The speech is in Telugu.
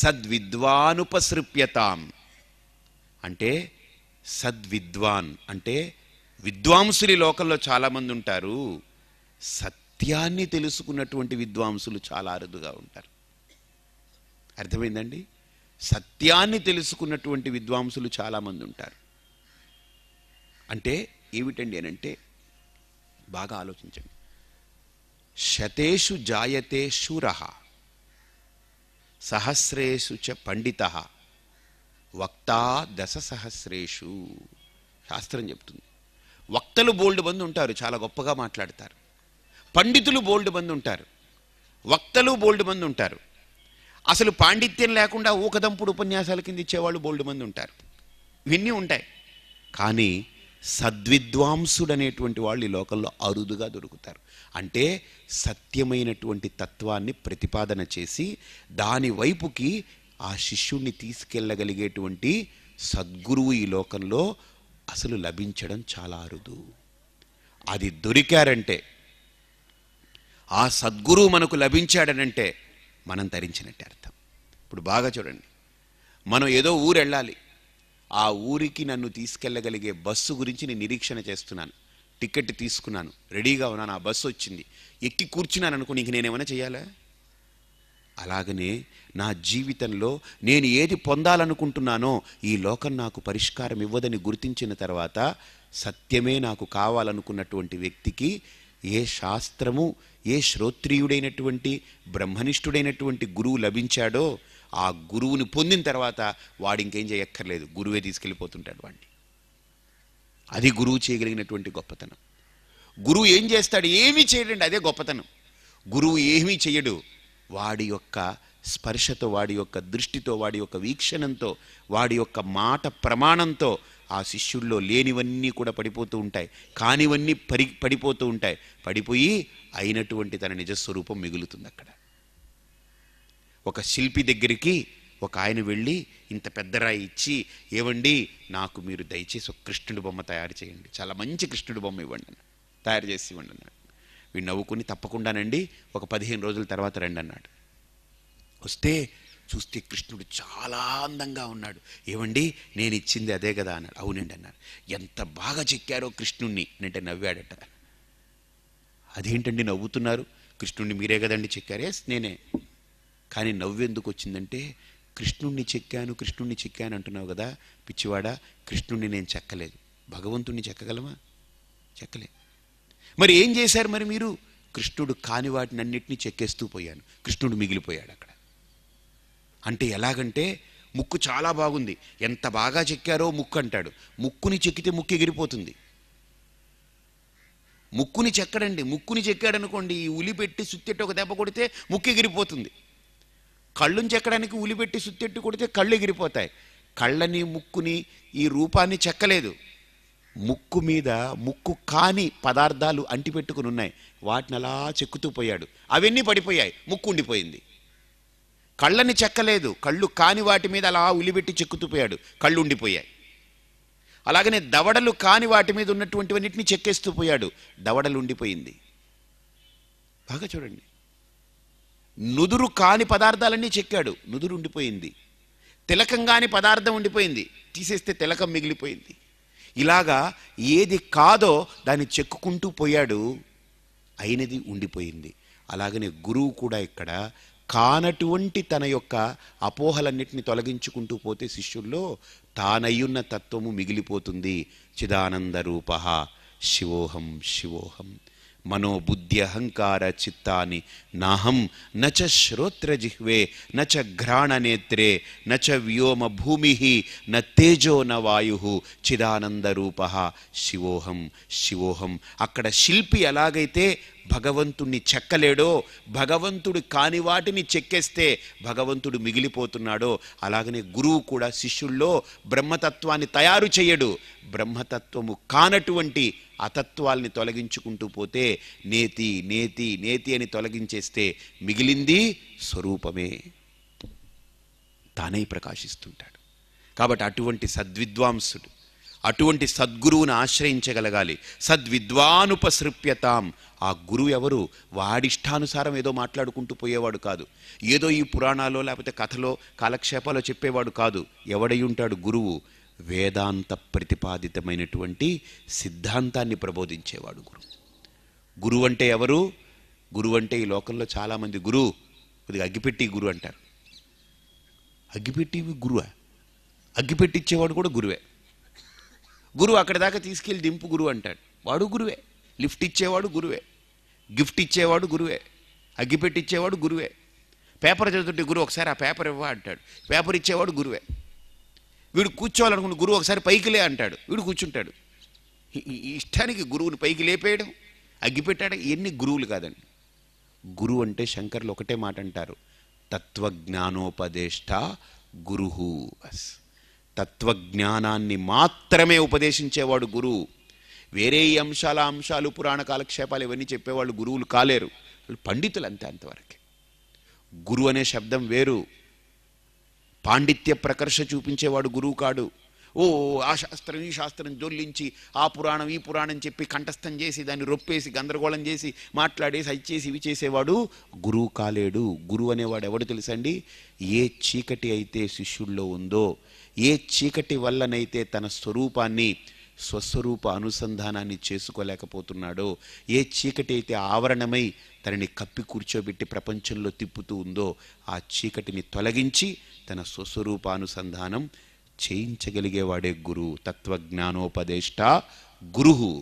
సద్విద్వానుపసృప్యతాం అంటే సద్విద్వాన్ అంటే విద్వాంసులు ఈ లోకంలో చాలామంది ఉంటారు సత్యాన్ని తెలుసుకున్నటువంటి విద్వాంసులు చాలా అరుదుగా ఉంటారు అర్థమైందండి సత్యాన్ని తెలుసుకున్నటువంటి విద్వాంసులు చాలామంది ఉంటారు అంటే ఏమిటండి అని అంటే బాగా ఆలోచించండి శతేషు జాయతే శూరహ సహస్రేషు చ పండిత వక్త సహస్రేషు శాస్త్రం చెప్తుంది వక్తలు బోల్డ్ మంది ఉంటారు చాలా గొప్పగా మాట్లాడతారు పండితులు బోల్డ్ మంది ఉంటారు వక్తలు బోల్డ్ మంది ఉంటారు అసలు పాండిత్యం లేకుండా ఊకదంపుడు ఉపన్యాసాల కింద ఇచ్చేవాళ్ళు బోల్డ్ మంది ఉంటారు ఇవన్నీ ఉంటాయి కానీ సద్విద్వాంసుడనేటువంటి వాళ్ళు ఈ లోకంలో అరుదుగా దొరుకుతారు అంటే సత్యమైనటువంటి తత్వాన్ని ప్రతిపాదన చేసి దాని వైపుకి ఆ శిష్యుణ్ణి తీసుకెళ్ళగలిగేటువంటి సద్గురువు ఈ లోకంలో అసలు లభించడం చాలా అరుదు అది దొరికారంటే ఆ సద్గురువు మనకు లభించాడనంటే మనం తరించినట్టే అర్థం ఇప్పుడు బాగా చూడండి మనం ఏదో ఊరు వెళ్ళాలి ఆ ఊరికి నన్ను తీసుకెళ్ళగలిగే బస్సు గురించి నేను నిరీక్షణ చేస్తున్నాను టికెట్ తీసుకున్నాను రెడీగా ఉన్నాను ఆ బస్సు వచ్చింది ఎక్కి కూర్చున్నాను అనుకుని ఇంక నేనేమైనా చేయాలా అలాగనే నా జీవితంలో నేను ఏది పొందాలనుకుంటున్నానో ఈ లోకం నాకు పరిష్కారం ఇవ్వదని గుర్తించిన తర్వాత సత్యమే నాకు కావాలనుకున్నటువంటి వ్యక్తికి ఏ శాస్త్రము ఏ శ్రోత్రియుడైనటువంటి బ్రహ్మనిష్ఠుడైనటువంటి గురువు లభించాడో ఆ గురువుని పొందిన తర్వాత వాడు ఇంకేం చేయక్కర్లేదు గురువే తీసుకెళ్ళిపోతుంటాడు వాడిని అది గురువు చేయగలిగినటువంటి గొప్పతనం గురువు ఏం చేస్తాడు ఏమీ చేయడండి అదే గొప్పతనం గురువు ఏమీ చేయడు వాడి యొక్క స్పర్శతో వాడి యొక్క దృష్టితో వాడి యొక్క వీక్షణంతో వాడి యొక్క మాట ప్రమాణంతో ఆ శిష్యుల్లో లేనివన్నీ కూడా పడిపోతూ ఉంటాయి కానివన్నీ పడిపోతూ ఉంటాయి పడిపోయి అయినటువంటి తన నిజస్వరూపం మిగులుతుంది అక్కడ ఒక శిల్పి దగ్గరికి ఒక ఆయన వెళ్ళి ఇంత పెద్ద రాయి ఇచ్చి ఏవండి నాకు మీరు దయచేసి ఒక కృష్ణుడి బొమ్మ తయారు చేయండి చాలా మంచి కృష్ణుడి బొమ్మ ఇవ్వండి అన్నాడు తయారు చేసి ఇవ్వండి అన్నాడు వీడు నవ్వుకుని తప్పకుండానండి ఒక పదిహేను రోజుల తర్వాత రండి అన్నాడు వస్తే చూస్తే కృష్ణుడు చాలా అందంగా ఉన్నాడు ఏమండి నేను ఇచ్చింది అదే కదా అన్నాడు అవునండి అన్నాడు ఎంత బాగా చెక్కారో కృష్ణుణ్ణి అంటే నవ్వాడట అదేంటండి నవ్వుతున్నారు కృష్ణుణ్ణి మీరే కదండి చెక్కారే నేనే కానీ నవ్వెందుకు వచ్చిందంటే కృష్ణుణ్ణి చెక్కాను కృష్ణుణ్ణి చెక్కాను అంటున్నావు కదా పిచ్చివాడ కృష్ణుణ్ణి నేను చెక్కలేదు భగవంతుణ్ణి చెక్కగలమా చెక్కలే మరి ఏం చేశారు మరి మీరు కృష్ణుడు కాని వాటిని అన్నిటినీ చెక్కేస్తూ పోయాను కృష్ణుడు మిగిలిపోయాడు అక్కడ అంటే ఎలాగంటే ముక్కు చాలా బాగుంది ఎంత బాగా చెక్కారో ముక్కు అంటాడు ముక్కుని చెక్కితే ముక్కు ఎగిరిపోతుంది ముక్కుని చెక్కడండి ముక్కుని చెక్కాడనుకోండి ఈ ఉలి పెట్టి సుత్తెట్టు ఒక దెబ్బ కొడితే ముక్కు ఎగిరిపోతుంది కళ్ళు చెక్కడానికి ఉలిపెట్టి సుత్తెట్టు కొడితే కళ్ళు ఎగిరిపోతాయి కళ్ళని ముక్కుని ఈ రూపాన్ని చెక్కలేదు ముక్కు మీద ముక్కు కాని పదార్థాలు అంటిపెట్టుకుని ఉన్నాయి వాటిని అలా చెక్కుతూ పోయాడు అవన్నీ పడిపోయాయి ముక్కు ఉండిపోయింది కళ్ళని చెక్కలేదు కళ్ళు కాని వాటి మీద అలా ఉలిబెట్టి చెక్కుతూ పోయాడు కళ్ళు ఉండిపోయాయి అలాగనే దవడలు కాని వాటి మీద ఉన్నటువంటివన్నిటిని చెక్కేస్తూ పోయాడు దవడలు ఉండిపోయింది బాగా చూడండి నుదురు కాని పదార్థాలన్నీ చెక్కాడు నుదురు ఉండిపోయింది తిలకం కాని పదార్థం ఉండిపోయింది తీసేస్తే తిలకం మిగిలిపోయింది ఇలాగా ఏది కాదో దాన్ని చెక్కుకుంటూ పోయాడు అయినది ఉండిపోయింది అలాగనే గురువు కూడా ఇక్కడ కానటువంటి తన యొక్క అపోహలన్నిటిని తొలగించుకుంటూ పోతే శిష్యుల్లో తానయ్యున్న తత్వము మిగిలిపోతుంది చిదానంద శివోహం శివోహం మనోబుద్ధి అహంకార చిత్తాని నాహం నచ శ్రోత్రజిహ్వే నచ ఘ్రాణనేత్రే నచ వ్యోమ భూమి న తేజో న వాయు చిదానందరూప శివోహం శివోహం అక్కడ శిల్పి ఎలాగైతే భగవంతుణ్ణి చెక్కలేడో భగవంతుడు కాని వాటిని చెక్కేస్తే భగవంతుడు మిగిలిపోతున్నాడో అలాగనే గురువు కూడా శిష్యుల్లో బ్రహ్మతత్వాన్ని తయారు చేయడు బ్రహ్మతత్వము కానటువంటి అతత్వాల్ని తొలగించుకుంటూ పోతే నేతి నేతి నేతి అని తొలగించేస్తే మిగిలింది స్వరూపమే తానై ప్రకాశిస్తుంటాడు కాబట్టి అటువంటి సద్విద్వాంసుడు అటువంటి సద్గురువుని ఆశ్రయించగలగాలి సద్విద్వానుపసృప్యతాం ఆ గురువు ఎవరు వాడిష్టానుసారం ఏదో మాట్లాడుకుంటూ పోయేవాడు కాదు ఏదో ఈ పురాణాలో లేకపోతే కథలో కాలక్షేపాలో చెప్పేవాడు కాదు ఎవడై ఉంటాడు గురువు వేదాంత ప్రతిపాదితమైనటువంటి సిద్ధాంతాన్ని ప్రబోధించేవాడు గురువు గురువు అంటే ఎవరు గురువు అంటే ఈ లోకంలో చాలామంది గురువు కొద్దిగా అగ్గిపెట్టి గురువు అంటారు అగ్గిపెట్టి గురువా ఇచ్చేవాడు కూడా గురువే గురువు అక్కడి దాకా తీసుకెళ్ళి దింపు గురువు అంటాడు వాడు గురువే లిఫ్ట్ ఇచ్చేవాడు గురువే గిఫ్ట్ ఇచ్చేవాడు గురువే అగ్గిపెట్టి ఇచ్చేవాడు గురువే పేపర్ చదువుతుంటే గురువు ఒకసారి ఆ పేపర్ ఇవ్వా అంటాడు పేపర్ ఇచ్చేవాడు గురువే వీడు కూర్చోవాలనుకుంటే గురువు ఒకసారి పైకి లే అంటాడు వీడు కూర్చుంటాడు ఇష్టానికి గురువుని పైకి లేపేయడం అగ్గిపెట్టాడు ఎన్ని గురువులు కాదండి గురువు అంటే శంకర్లు ఒకటే మాట అంటారు తత్వజ్ఞానోపదేష్ట గురుహూ అస్ తత్వజ్ఞానాన్ని మాత్రమే ఉపదేశించేవాడు గురువు వేరే ఈ అంశాల అంశాలు పురాణ కాలక్షేపాలు ఇవన్నీ చెప్పేవాళ్ళు గురువులు కాలేరు వాళ్ళు పండితులు అంతే అంతవరకు గురు అనే శబ్దం వేరు పాండిత్య ప్రకర్ష చూపించేవాడు గురువు కాడు ఓ ఆ శాస్త్రం ఈ శాస్త్రం జొల్లించి ఆ పురాణం ఈ పురాణం చెప్పి కంఠస్థం చేసి దాన్ని రొప్పేసి గందరగోళం చేసి మాట్లాడేసి అది చేసి ఇవి చేసేవాడు గురువు కాలేడు గురువు అనేవాడు ఎవడు తెలుసండి ఏ చీకటి అయితే శిష్యుల్లో ఉందో ఏ చీకటి వల్లనైతే తన స్వరూపాన్ని స్వస్వరూప అనుసంధానాన్ని చేసుకోలేకపోతున్నాడో ఏ చీకటి అయితే ఆవరణమై తనని కప్పి కూర్చోబెట్టి ప్రపంచంలో తిప్పుతూ ఉందో ఆ చీకటిని తొలగించి తన స్వస్వరూపానుసంధానం చేయించగలిగేవాడే గురు తత్వజ్ఞానోపదేష్ట గురువు